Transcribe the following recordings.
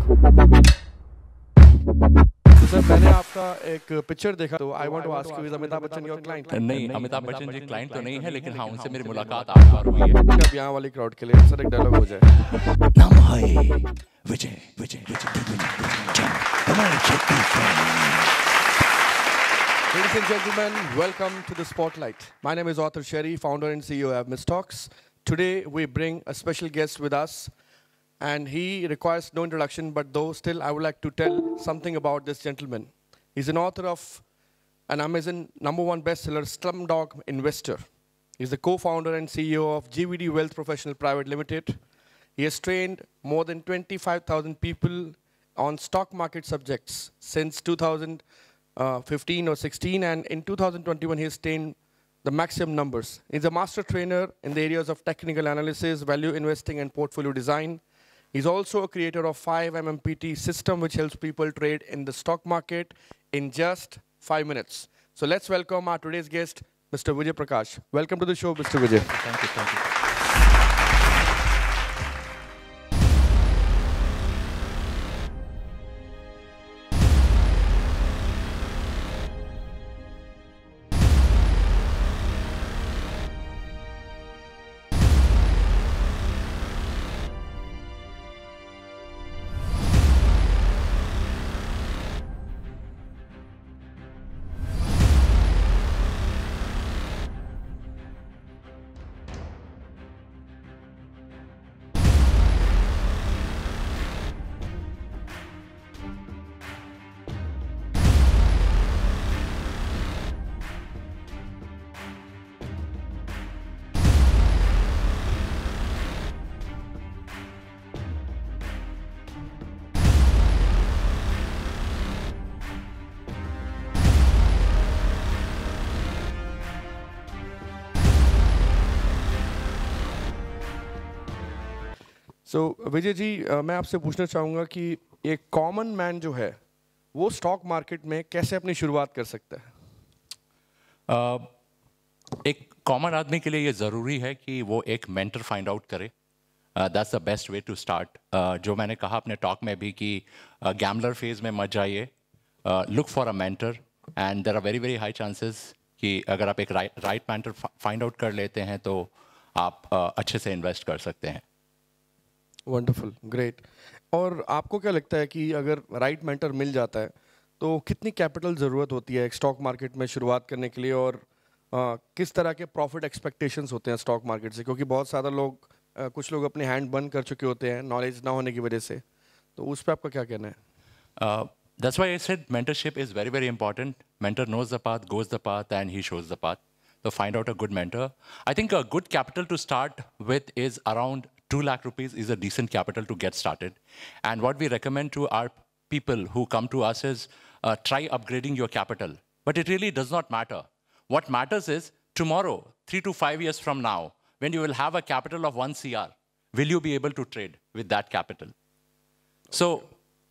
Sir मैंने आपका एक पिक्चर देखा तो I want to ask you is Amitabh Bachchan your client नहीं अमिताभ बच्चन जी क्लाइंट तो नहीं है स्पेशल गेस्ट उनसे मेरी and he requires no introduction, but though still I would like to tell something about this gentleman. He's an author of an Amazon number one bestseller, Slumdog Investor. He's the co-founder and CEO of GVD Wealth Professional Private Limited. He has trained more than 25,000 people on stock market subjects since 2015 or 16, and in 2021 he has trained the maximum numbers. He's a master trainer in the areas of technical analysis, value investing, and portfolio design. He's also a creator of 5MMPT system, which helps people trade in the stock market in just five minutes. So let's welcome our today's guest, Mr. Vijay Prakash. Welcome to the show, Mr. Vijay. Thank you, thank you. So so, Vijay ji uh, मैं आपसे पूछना चाहूँगा कि एक common man जो है वो stock market में कैसे अपनी शुरुआत कर सकता है uh, एक कॉमन आदमी के लिए ये ज़रूरी है कि वो एक मेंटर फाइंड आउट करे that's the best way to start जो मैंने कहा अपने टॉक में भी कि गैम्बलर uh, फेज में मत जाइए look for a mentor and there are very very high chances कि अगर आप एक right right mentor find out कर लेते हैं तो आप uh, अच्छे से इन्वेस्ट कर सकते हैं वंडरफुल ग्रेट और आपको क्या लगता है कि अगर राइट मेंटर मिल जाता है तो कितनी कैपिटल ज़रूरत होती है स्टॉक मार्केट में शुरुआत करने के लिए और आ, किस तरह के प्रॉफिट एक्सपेक्टेशंस होते हैं स्टॉक मार्केट से क्योंकि बहुत सारा लोग आ, कुछ लोग अपने हैंड बंद कर चुके होते हैं नॉलेज ना होने की वजह से तो उस पर आपका क्या कहना है That's why I said mentorship is very very important mentor knows the path goes the path and he shows the path So find out a good mentor I think a good capital to start with is around 2 lakh rupees is a decent capital to get started. And what we recommend to our people who come to us is uh, try upgrading your capital. But it really does not matter. What matters is tomorrow, three to five years from now, when you will have a capital of 1 CR, will you be able to trade with that capital? So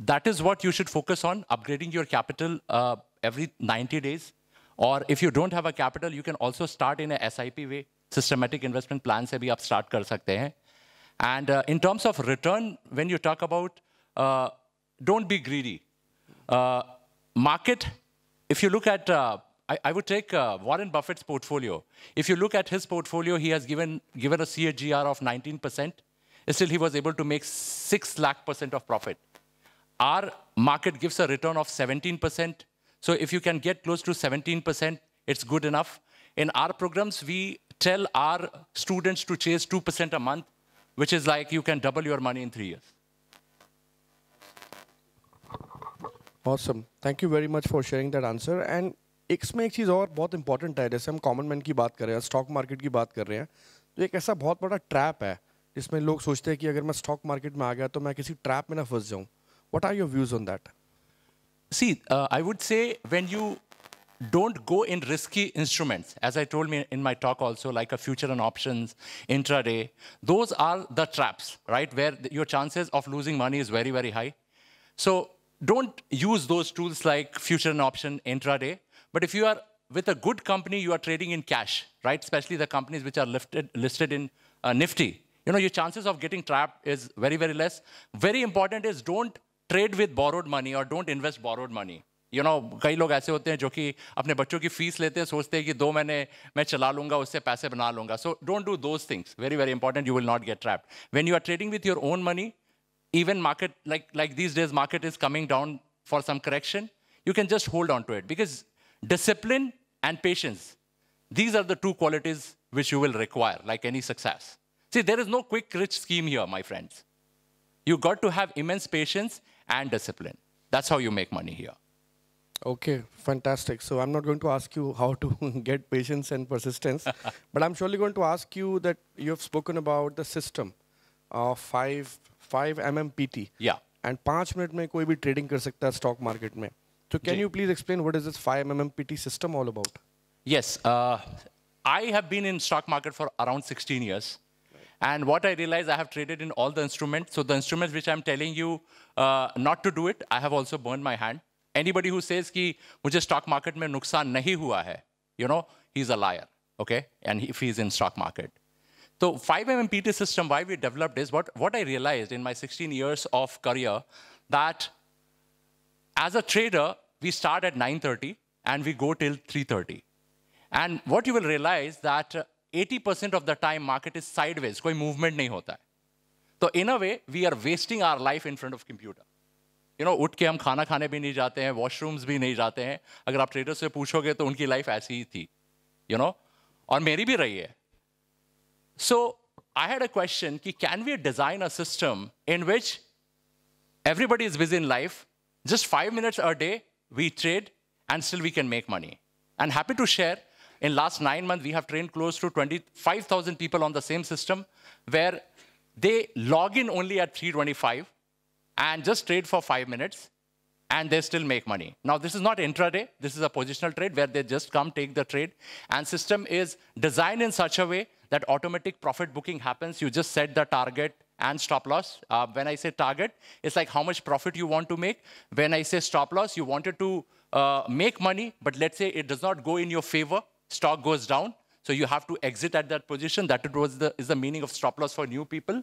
that is what you should focus on, upgrading your capital uh, every 90 days. Or if you don't have a capital, you can also start in a SIP way. Systematic investment plan se bhi aap start kar sakte hain. And uh, in terms of return, when you talk about, uh, don't be greedy. Uh, market, if you look at, uh, I, I, would take uh, Warren Buffett's portfolio. If you look at his portfolio, he has given, given a CAGR of 19%. Still, he was able to make 6 lakh percent of profit. Our market gives a return of 17%. So if you can get close to 17%, it's good enough. In our programs, we tell our students to chase 2% a month which is like you can double your money in three years. Awesome. Thank you very much for sharing that answer. And इसमें एक चीज़ और बहुत important है जैसे हम common man की बात कर रहे हैं स्टॉक मार्केट की बात कर रहे हैं तो एक ऐसा बहुत बड़ा ट्रैप है जिसमें लोग सोचते हैं कि अगर मैं स्टॉक मार्केट में आ गया तो मैं किसी ट्रैप में ना फंस जाऊं what are your views on that see I would say when you don't go in risky instruments. As I told me in my talk also, like a future and options, intraday. Those are the traps, right? Where your chances of losing money is very, very high. So don't use those tools like future and option, intraday. But if you are with a good company, you are trading in cash, right? Especially the companies which are lifted, listed in uh, Nifty. You know, your chances of getting trapped is very, very less. Very important is don't trade with borrowed money or don't invest borrowed money you know कई लोग ऐसे होते हैं जो कि अपने बच्चों की फीस लेते हैं सोचते हैं कि दो महीने मैं चला लूंगा उससे पैसे बना लूंगा so don't do those things very very important you will not get trapped when you are trading with your own money even market like like this days market is coming down for some correction you can just hold on to it because discipline and patience these are the two qualities which you will require like any success see there is no quick rich scheme here my friends you got to have immense patience and discipline that's how you make money here Okay, fantastic. So I'm not going to ask you how to get patience and persistence, but I'm surely going to ask you that you've spoken about the system of 5 5 MMPT. Yeah. And 5 minutes, mein koi bhi trading kar sakta stock market mein. So can you please explain what is this 5 MMPT system all about? Yes, uh, I have been in stock market for around 16 years. And what I realized, I have traded in all the instruments. So the instruments which I'm telling you uh, not to do it, I have also burned my hand. Anybody who says कि mujhe stock market में नुकसान नहीं hua hai you know, he's a liar, okay? And if he's in stock market. So 5MMPT system, why we developed is what, what I realized in my 16 years of career that as a trader, we start at 9.30 and we go till 3.30. And what you will realize that 80% of the time market is sideways, koi movement nahi hota hai. So in a way, we are wasting our life in front of computer. You know उठ के हम खाना खाने भी नहीं जाते हैं washrooms भी नहीं जाते हैं अगर आप ट्रेडर से पूछोगे तो उनकी लाइफ ऐसी ही थी यू you नो know? और मेरी भी रही है so I had a question कि can we design a system in which everybody is busy in life just five minutes a day we trade and still we can make money and happy to share in last nine months we have train close to twenty five thousand people on the same system where they log in only at three twenty five and just trade for five minutes and they still make money. Now, this is not intraday. This is a positional trade where they just come, take the trade. And system is designed in such a way that automatic profit booking happens. You just set the target and stop loss. Uh, when I say target, it's like how much profit you want to make. When I say stop loss, you wanted to uh, make money, but let's say it does not go in your favor, stock goes down. So you have to exit at that position. That was the, is the meaning of stop loss for new people.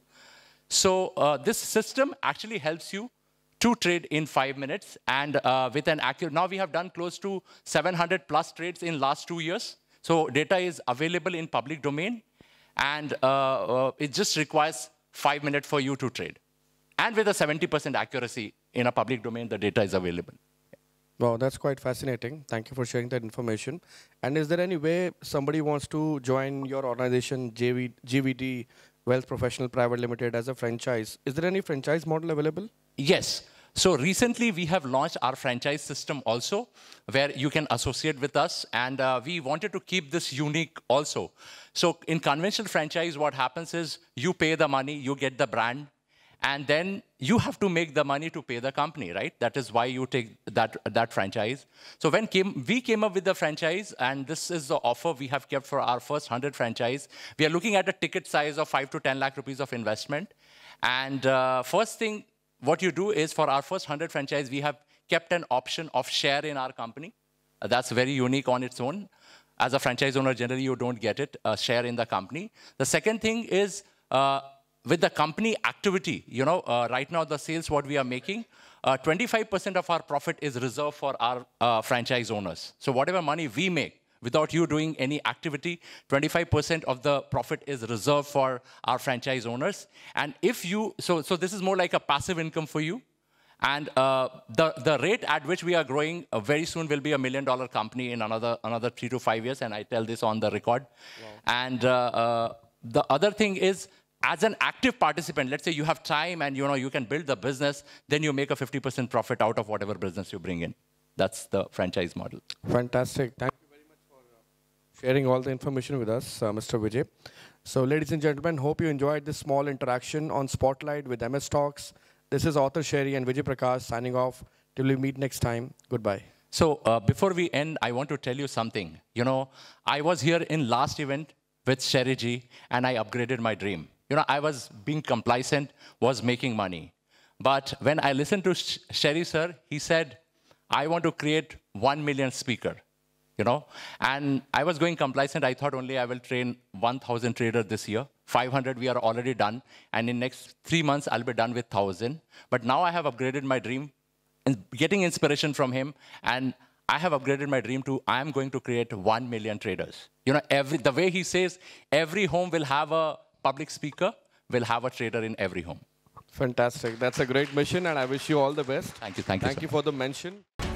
So uh, this system actually helps you to trade in five minutes and uh, with an accurate, now we have done close to 700 plus trades in last two years. So data is available in public domain and uh, uh it just requires five minutes for you to trade. And with a 70% accuracy in a public domain, the data is available. Wow, that's quite fascinating. Thank you for sharing that information. And is there any way somebody wants to join your organization, JV, GVD, Wealth Professional Private Limited as a franchise. Is there any franchise model available? Yes. So recently we have launched our franchise system also, where you can associate with us. And uh, we wanted to keep this unique also. So in conventional franchise, what happens is you pay the money, you get the brand, and then you have to make the money to pay the company, right? That is why you take that, that franchise. So when came, we came up with the franchise, and this is the offer we have kept for our first 100 franchise, we are looking at a ticket size of 5 to 10 lakh rupees of investment. And uh, first thing, what you do is for our first 100 franchise, we have kept an option of share in our company. that's very unique on its own. As a franchise owner, generally you don't get it, a uh, share in the company. The second thing is uh, with the company activity, you know, uh, right now the sales what we are making, 25% uh, of our profit is reserved for our uh, franchise owners. So whatever money we make, without you doing any activity, 25% of the profit is reserved for our franchise owners. And if you, so, so this is more like a passive income for you. And uh, the, the rate at which we are growing uh, very soon will be a million dollar company in another, another three to five years. And I tell this on the record. Wow. And uh, uh the other thing is as an active participant, let's say you have time and you know you can build the business, then you make a 50% profit out of whatever business you bring in. That's the franchise model. Fantastic. Thank you very much for uh, sharing all the information with us, uh, Mr. Vijay. So, ladies and gentlemen, hope you enjoyed this small interaction on Spotlight with MS Talks. This is author Sherry and Vijay Prakash signing off. Till we meet next time. Goodbye. So, uh, before we end, I want to tell you something. You know, I was here in last event with Sherry G, and I upgraded my dream. You know, I was being complacent, was making money. But when I listened to Sh Sherry sir, he said, I want to create 1 million speaker, you know? And I was going complacent. I thought only I will train 1,000 traders this year. 500 we are already done. And in next three months, I'll be done with 1,000. But now I have upgraded my dream, and getting inspiration from him. And I have upgraded my dream to I am going to create 1 million traders. You know, every, the way he says, every home will have a public speaker will have a trader in every home. Fantastic. That's a great mission, and I wish you all the best. Thank you. Thank you. Thank you for the mention.